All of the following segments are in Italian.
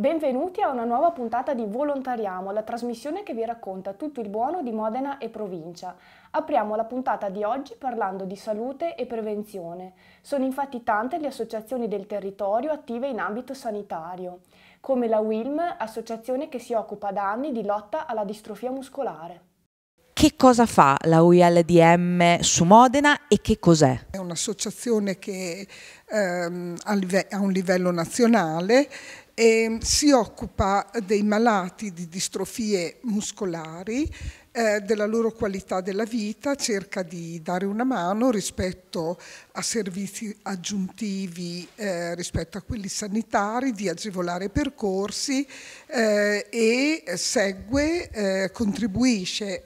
Benvenuti a una nuova puntata di Volontariamo, la trasmissione che vi racconta tutto il buono di Modena e provincia. Apriamo la puntata di oggi parlando di salute e prevenzione. Sono infatti tante le associazioni del territorio attive in ambito sanitario, come la WILM, associazione che si occupa da anni di lotta alla distrofia muscolare. Che cosa fa la UILDM su Modena e che cos'è? È un'associazione che ehm, a, a un livello nazionale Ehm, si occupa dei malati di distrofie muscolari eh, della loro qualità della vita, cerca di dare una mano rispetto a servizi aggiuntivi eh, rispetto a quelli sanitari, di agevolare percorsi eh, e segue, eh, contribuisce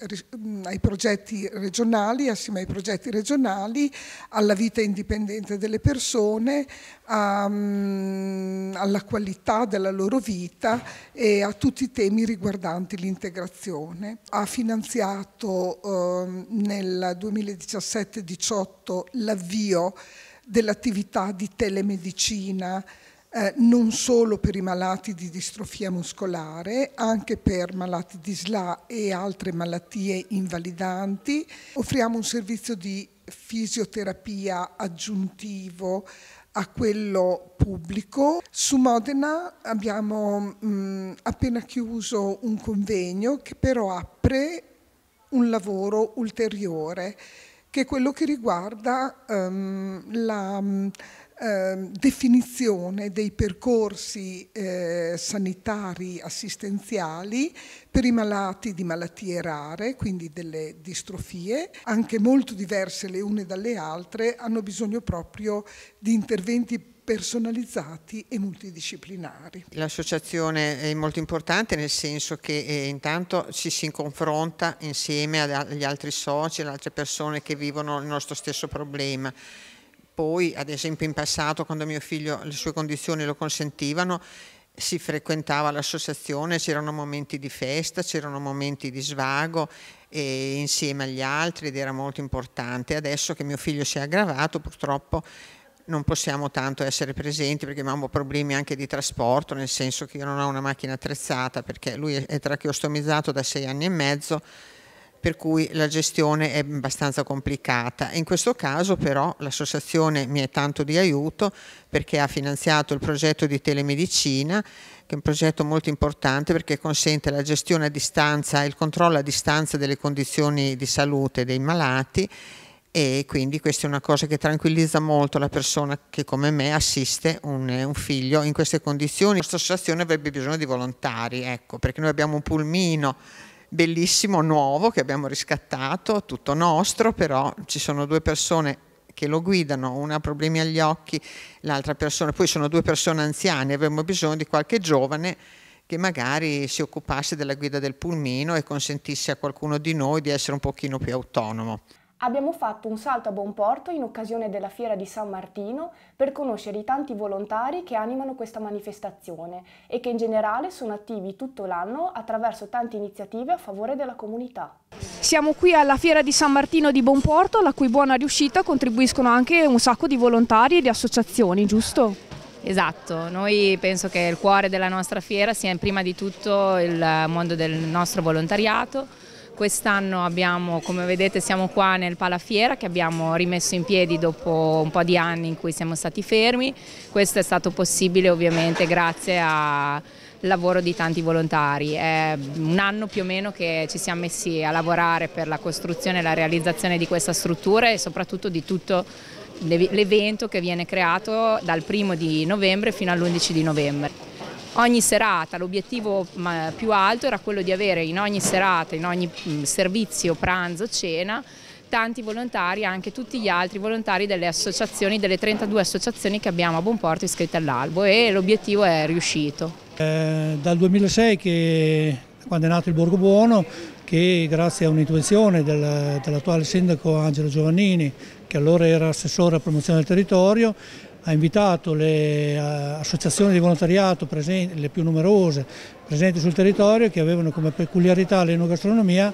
ai progetti regionali, assieme ai progetti regionali, alla vita indipendente delle persone, a, alla qualità della loro vita e a tutti i temi riguardanti l'integrazione. Ha finanziato finanziato eh, nel 2017-18 l'avvio dell'attività di telemedicina eh, non solo per i malati di distrofia muscolare, anche per malati di SLA e altre malattie invalidanti. Offriamo un servizio di fisioterapia aggiuntivo a quello pubblico. Su Modena abbiamo mh, mm, appena chiuso un convegno che però apre un lavoro ulteriore, che è quello che riguarda um, la mm, Ehm, definizione dei percorsi eh, sanitari assistenziali per i malati di malattie rare, quindi delle distrofie, anche molto diverse le une dalle altre, hanno bisogno proprio di interventi personalizzati e multidisciplinari. L'associazione è molto importante nel senso che eh, intanto ci si confronta insieme agli altri soci, alle altre persone che vivono il nostro stesso problema poi, ad esempio, in passato, quando mio figlio le sue condizioni lo consentivano, si frequentava l'associazione, c'erano momenti di festa, c'erano momenti di svago e insieme agli altri ed era molto importante. Adesso che mio figlio si è aggravato, purtroppo non possiamo tanto essere presenti perché abbiamo problemi anche di trasporto, nel senso che io non ho una macchina attrezzata perché lui è tracheostomizzato da sei anni e mezzo, per cui la gestione è abbastanza complicata. In questo caso però l'associazione mi è tanto di aiuto perché ha finanziato il progetto di telemedicina che è un progetto molto importante perché consente la gestione a distanza e il controllo a distanza delle condizioni di salute dei malati e quindi questa è una cosa che tranquillizza molto la persona che come me assiste un, un figlio in queste condizioni. La nostra associazione avrebbe bisogno di volontari, ecco, perché noi abbiamo un pulmino bellissimo, nuovo, che abbiamo riscattato, tutto nostro, però ci sono due persone che lo guidano, una ha problemi agli occhi, l'altra persona, poi sono due persone anziane, avremmo bisogno di qualche giovane che magari si occupasse della guida del pulmino e consentisse a qualcuno di noi di essere un pochino più autonomo abbiamo fatto un salto a buon porto in occasione della Fiera di San Martino per conoscere i tanti volontari che animano questa manifestazione e che in generale sono attivi tutto l'anno attraverso tante iniziative a favore della comunità. Siamo qui alla Fiera di San Martino di Buonporto, alla cui buona riuscita contribuiscono anche un sacco di volontari e di associazioni, giusto? Esatto, noi penso che il cuore della nostra fiera sia prima di tutto il mondo del nostro volontariato, Quest'anno abbiamo, come vedete, siamo qua nel Palafiera che abbiamo rimesso in piedi dopo un po' di anni in cui siamo stati fermi. Questo è stato possibile ovviamente grazie al lavoro di tanti volontari. È un anno più o meno che ci siamo messi a lavorare per la costruzione e la realizzazione di questa struttura e soprattutto di tutto l'evento che viene creato dal primo di novembre fino all'11 di novembre ogni serata, l'obiettivo più alto era quello di avere in ogni serata, in ogni mm, servizio, pranzo, cena, tanti volontari, anche tutti gli altri volontari delle associazioni, delle 32 associazioni che abbiamo a Buonporto iscritte all'albo e l'obiettivo è riuscito. Eh, dal 2006 che, quando è nato il Borgo Buono che grazie a un'intuizione dell'attuale sindaco Angelo Giovannini che allora era assessore a promozione del territorio ha invitato le eh, associazioni di volontariato, presenti, le più numerose, presenti sul territorio, che avevano come peculiarità l'enogastronomia,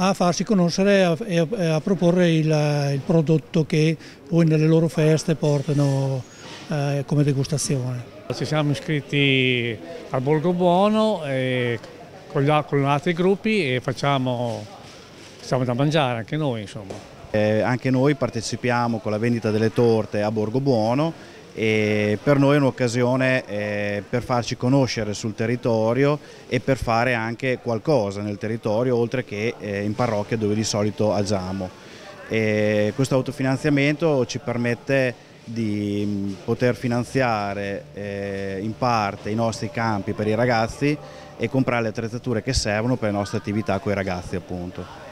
a farsi conoscere e a, proporre il, eh, il, prodotto che poi nelle loro feste portano eh, come degustazione. Ci siamo iscritti al Borgo Buono con, gli, con altri gruppi e facciamo, facciamo da mangiare anche noi insomma. Eh, anche noi partecipiamo con la vendita delle torte a Borgo Buono e per noi è un'occasione eh, per farci conoscere sul territorio e per fare anche qualcosa nel territorio oltre che eh, in parrocchia dove di solito agiamo. E questo autofinanziamento ci permette di mm, poter finanziare eh, in parte i nostri campi per i ragazzi e comprare le attrezzature che servono per le nostre attività con i ragazzi appunto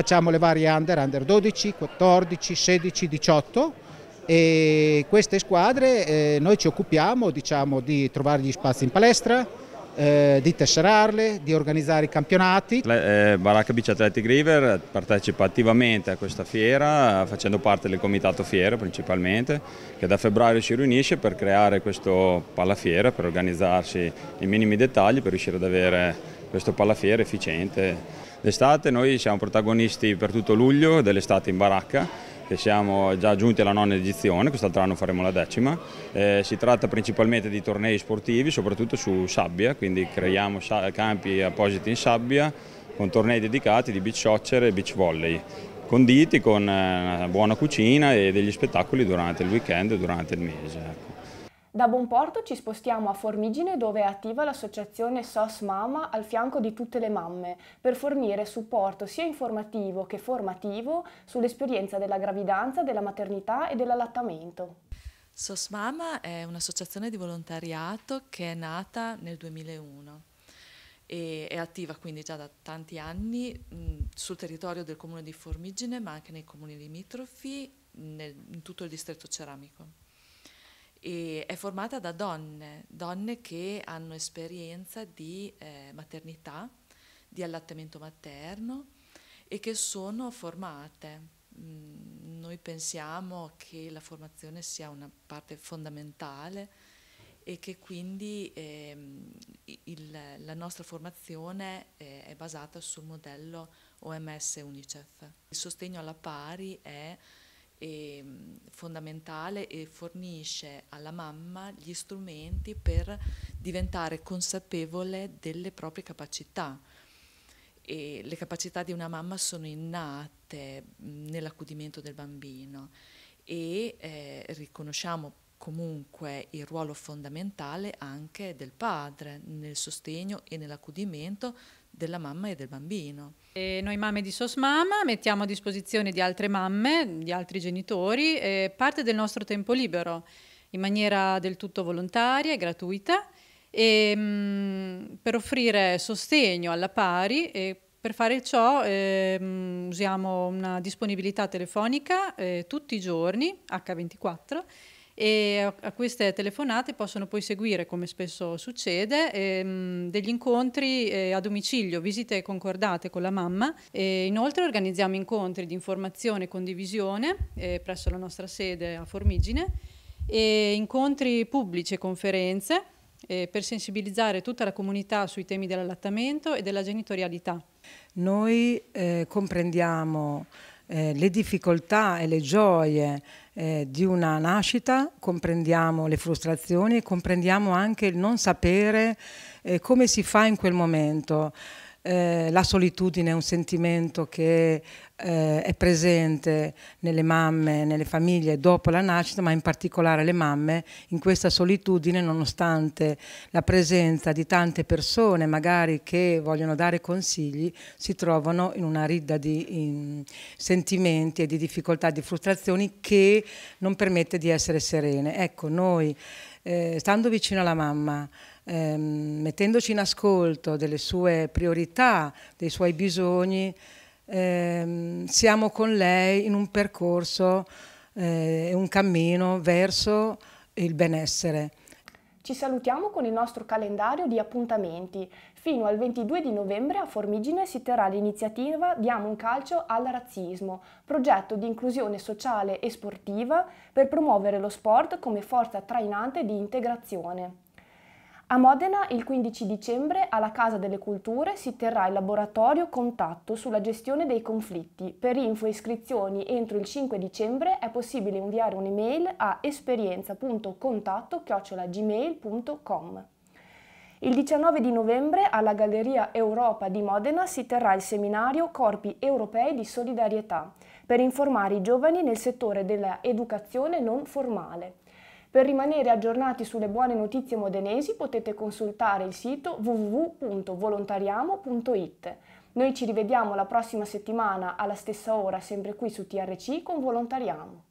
facciamo le varie under, under 12, 14, 16, 18 e queste squadre eh, noi ci occupiamo diciamo, di trovare gli spazi in palestra, eh, di tesserarle, di organizzare i campionati. Le, eh, Baracca Beach Athletic River partecipa attivamente a questa fiera facendo parte del comitato fiera principalmente che da febbraio si riunisce per creare questo palafiera, per organizzarsi i minimi dettagli per riuscire ad avere questo palafiera efficiente D'estate noi siamo protagonisti per tutto luglio dell'estate in baracca che siamo già giunti alla nona edizione, quest'altro anno faremo la decima. Eh, si tratta principalmente di tornei sportivi, soprattutto su sabbia, quindi creiamo campi appositi in sabbia con tornei dedicati di beach soccer e beach volley, conditi con eh, buona cucina e degli spettacoli durante il weekend e durante il mese. Ecco. Da Bonporto ci spostiamo a Formigine dove è attiva l'associazione SOS Mama al fianco di tutte le mamme per fornire supporto sia informativo che formativo sull'esperienza della gravidanza, della maternità e dell'allattamento. SOS Mama è un'associazione di volontariato che è nata nel 2001 e è attiva quindi già da tanti anni sul territorio del comune di Formigine ma anche nei comuni limitrofi nel, in tutto il distretto ceramico e è formata da donne, donne che hanno esperienza di eh, maternità, di allattamento materno e che sono formate. Mm, noi pensiamo che la formazione sia una parte fondamentale e che quindi eh, il, la nostra formazione eh, è basata sul modello OMS-UNICEF. Il sostegno alla pari è eh, fondamentale e fornisce alla mamma gli strumenti per diventare consapevole delle proprie capacità. E le capacità di una mamma sono innate mm, nell'accudimento del bambino e eh, riconosciamo comunque il ruolo fondamentale anche del padre nel sostegno e nell'accudimento della mamma e del bambino. E noi mamme di SOS Mamma mettiamo a disposizione di altre mamme, di altri genitori, eh, parte del nostro tempo libero in maniera del tutto volontaria e gratuita e, mh, mm, per offrire sostegno alla pari e per fare ciò eh, usiamo una disponibilità telefonica eh, tutti i giorni, H24, e a queste telefonate possono poi seguire, come spesso succede, ehm, degli incontri eh, a domicilio, visite concordate con la mamma e inoltre organizziamo incontri di informazione e condivisione eh, presso la nostra sede a Formigine e incontri pubblici e conferenze eh, per sensibilizzare tutta la comunità sui temi dell'allattamento e della genitorialità. Noi eh, comprendiamo eh, le difficoltà e le gioie eh, di una nascita, comprendiamo le frustrazioni e comprendiamo anche il non sapere eh, come si fa in quel momento. Eh, la solitudine è un sentimento che eh, è presente nelle mamme, nelle famiglie dopo la nascita, ma in particolare le mamme in questa solitudine, nonostante la presenza di tante persone magari che vogliono dare consigli, si trovano in una ridda di sentimenti e di difficoltà, di frustrazioni che non permette di essere serene. Ecco, noi eh, stando vicino alla mamma, ehm, mettendoci in ascolto delle sue priorità, dei suoi bisogni, eh, siamo con lei in un percorso, eh, un cammino verso il benessere. Ci salutiamo con il nostro calendario di appuntamenti. Fino al 22 di novembre a Formigine si terrà l'iniziativa Diamo un calcio al razzismo, progetto di inclusione sociale e sportiva per promuovere lo sport come forza trainante di integrazione. A Modena il 15 dicembre alla Casa delle Culture si terrà il laboratorio Contatto sulla gestione dei conflitti. Per info e iscrizioni entro il 5 dicembre è possibile inviare un'email a esperienza.contatto@gmail.com. Il 19 di novembre alla Galleria Europa di Modena si terrà il seminario Corpi europei di solidarietà per informare i giovani nel settore dell'educazione non formale. Per rimanere aggiornati sulle buone notizie modenesi potete consultare il sito www.volontariamo.it. Noi ci rivediamo la prossima settimana alla stessa ora, sempre qui su TRC con Volontariamo.